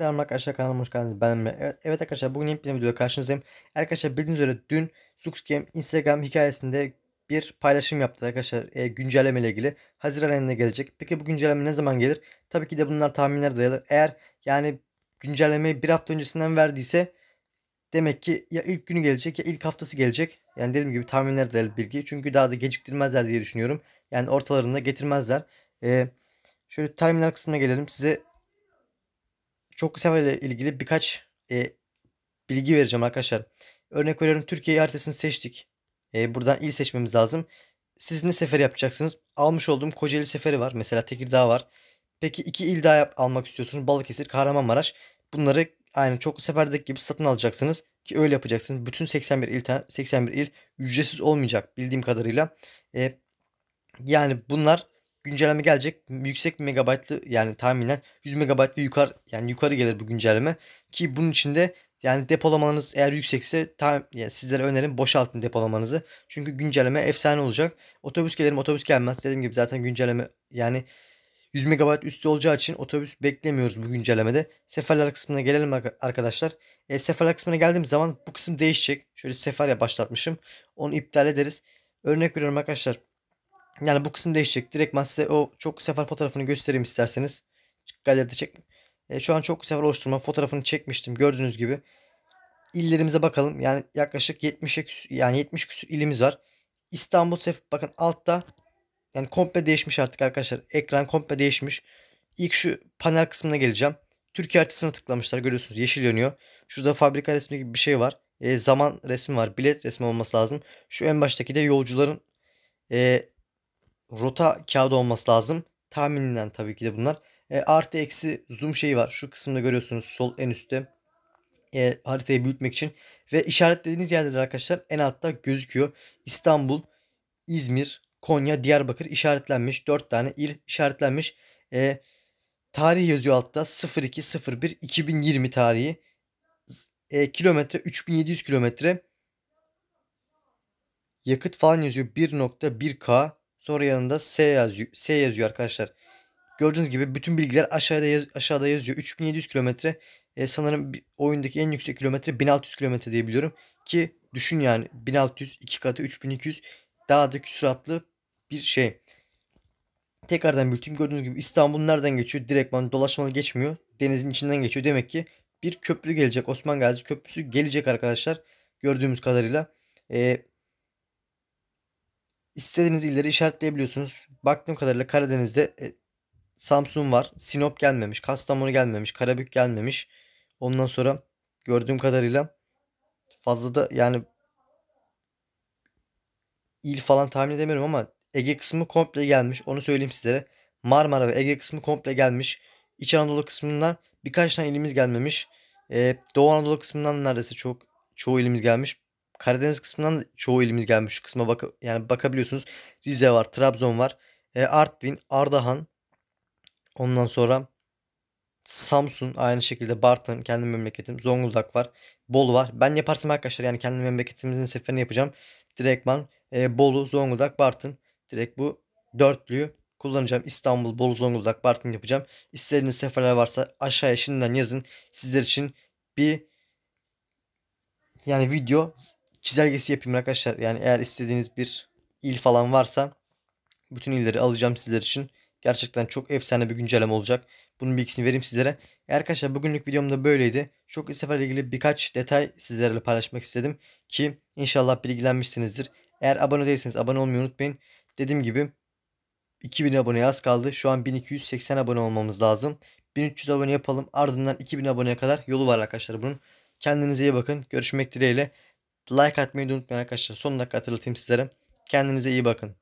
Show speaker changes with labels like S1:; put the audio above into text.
S1: Selam arkadaşlar kanalıma hoş geldiniz. Ben Emre. Evet, evet arkadaşlar bugün yeni bir videoda karşınızdayım. Arkadaşlar bildiğiniz üzere dün Sux Instagram hikayesinde bir paylaşım yaptı arkadaşlar e, güncelleme ile ilgili. Haziran ayında gelecek. Peki bu güncelleme ne zaman gelir? Tabii ki de bunlar tahminlere dayalı. Eğer yani güncellemeyi bir hafta öncesinden verdiyse demek ki ya ilk günü gelecek ya ilk haftası gelecek. Yani dediğim gibi tahminlere dayalı bilgi. Çünkü daha da geciktirmezler diye düşünüyorum. Yani ortalarında getirmezler. E, şöyle terminal kısmına gelelim. Size çok kısa ile ilgili birkaç e, bilgi vereceğim arkadaşlar. Örnek veriyorum Türkiye haritasını seçtik. E, buradan il seçmemiz lazım. Siz ne sefer yapacaksınız? Almış olduğum Kocaeli seferi var. Mesela Tekirdağ var. Peki iki il daha yap, almak istiyorsunuz. Balıkesir, Kahramanmaraş. Bunları aynı çok seferdeki gibi satın alacaksınız ki öyle yapacaksınız. Bütün 81 il 81 il ücretsiz olmayacak bildiğim kadarıyla. E, yani bunlar güncelleme gelecek. Yüksek megabaytlı yani tahminen 100 megabayt ve yukarı yani yukarı gelir bu güncelleme. Ki bunun içinde yani depolamanız eğer yüksekse tam, yani sizlere önerim boşaltın depolamanızı. Çünkü güncelleme efsane olacak. Otobüs gelir mi otobüs gelmez. Dediğim gibi zaten güncelleme yani 100 MB üstü olacağı için otobüs beklemiyoruz bu güncellemede. Seferler kısmına gelelim arkadaşlar. E, seferler kısmına geldiğimiz zaman bu kısım değişecek. Şöyle sefer ya başlatmışım. Onu iptal ederiz. Örnek veriyorum arkadaşlar. Yani bu kısım değişecek. Direkt ben size o çok sefer fotoğrafını göstereyim isterseniz. Galeride çek. E, şu an çok sefer oluşturma fotoğrafını çekmiştim gördüğünüz gibi. İllerimize bakalım. Yani yaklaşık 70 yani 70 küsü ilimiz var. İstanbul sef bakın altta yani komple değişmiş artık arkadaşlar. Ekran komple değişmiş. İlk şu panel kısmına geleceğim. Türkiye haritasına tıklamışlar görüyorsunuz yeşil yanıyor. Şurada fabrika resmi gibi bir şey var. E, zaman resmi var. Bilet resmi olması lazım. Şu en baştaki de yolcuların e, rota kağıdı olması lazım. Tahminen tabii ki de bunlar. E, artı eksi zoom şeyi var. Şu kısımda görüyorsunuz sol en üstte. E, haritayı büyütmek için. Ve işaretlediğiniz yerler arkadaşlar en altta gözüküyor. İstanbul, İzmir, Konya, Diyarbakır işaretlenmiş. 4 tane il işaretlenmiş. E, tarih yazıyor altta 0201 2020 tarihi. E, kilometre 3700 kilometre. Yakıt falan yazıyor 1.1K. Sonra yanında S yazıyor. S yazıyor arkadaşlar. Gördüğünüz gibi bütün bilgiler aşağıda yaz, aşağıda yazıyor. 3700 kilometre e, sanırım oyundaki en yüksek kilometre 1600 kilometre diyebiliyorum Ki düşün yani 1600 2 katı 3200 daha da küsuratlı bir şey. Tekrardan büyüteyim. Gördüğünüz gibi İstanbul nereden geçiyor? Direktman dolaşmalı geçmiyor. Denizin içinden geçiyor. Demek ki bir köprü gelecek. Osman Gazi Köprüsü gelecek arkadaşlar. Gördüğümüz kadarıyla. Ee, istediğiniz illeri işaretleyebiliyorsunuz. Baktığım kadarıyla Karadeniz'de e, Samsun var. Sinop gelmemiş. Kastamonu gelmemiş. Karabük gelmemiş. Ondan sonra gördüğüm kadarıyla fazla da yani il falan tahmin edemiyorum ama Ege kısmı komple gelmiş. Onu söyleyeyim sizlere. Marmara ve Ege kısmı komple gelmiş. İç Anadolu kısmından birkaç tane ilimiz gelmemiş. Ee, Doğu Anadolu kısmından neredeyse çok çoğu ilimiz gelmiş. Karadeniz kısmından çoğu ilimiz gelmiş şu kısma bak yani bakabiliyorsunuz. Rize var, Trabzon var. E, Artvin, Ardahan. Ondan sonra Samsun aynı şekilde Bartın kendi memleketim. Zonguldak var. Bolu var. Ben yaparsam arkadaşlar yani kendi memleketimizin seferini yapacağım. Direktman e, Bolu, Zonguldak, Bartın. Direkt bu dörtlüyü kullanacağım. İstanbul, Bolu, Zonguldak, Bartın yapacağım. İstediğiniz seferler varsa aşağıya şimdiden yazın. Sizler için bir yani video çizelgesi yapayım arkadaşlar. Yani eğer istediğiniz bir il falan varsa bütün illeri alacağım sizler için. Gerçekten çok efsane bir güncelleme olacak. Bunun bilgisini vereyim sizlere. E arkadaşlar bugünlük videom da böyleydi. Çok seferle ilgili birkaç detay sizlerle paylaşmak istedim. Ki inşallah bilgilenmişsinizdir. Eğer abone değilseniz abone olmayı unutmayın. Dediğim gibi 2000 aboneye az kaldı. Şu an 1280 abone olmamız lazım. 1300 abone yapalım. Ardından 2000 aboneye kadar yolu var arkadaşlar bunun. Kendinize iyi bakın. Görüşmek dileğiyle. Like atmayı unutmayın arkadaşlar. Son dakika hatırlatayım sizlere. Kendinize iyi bakın.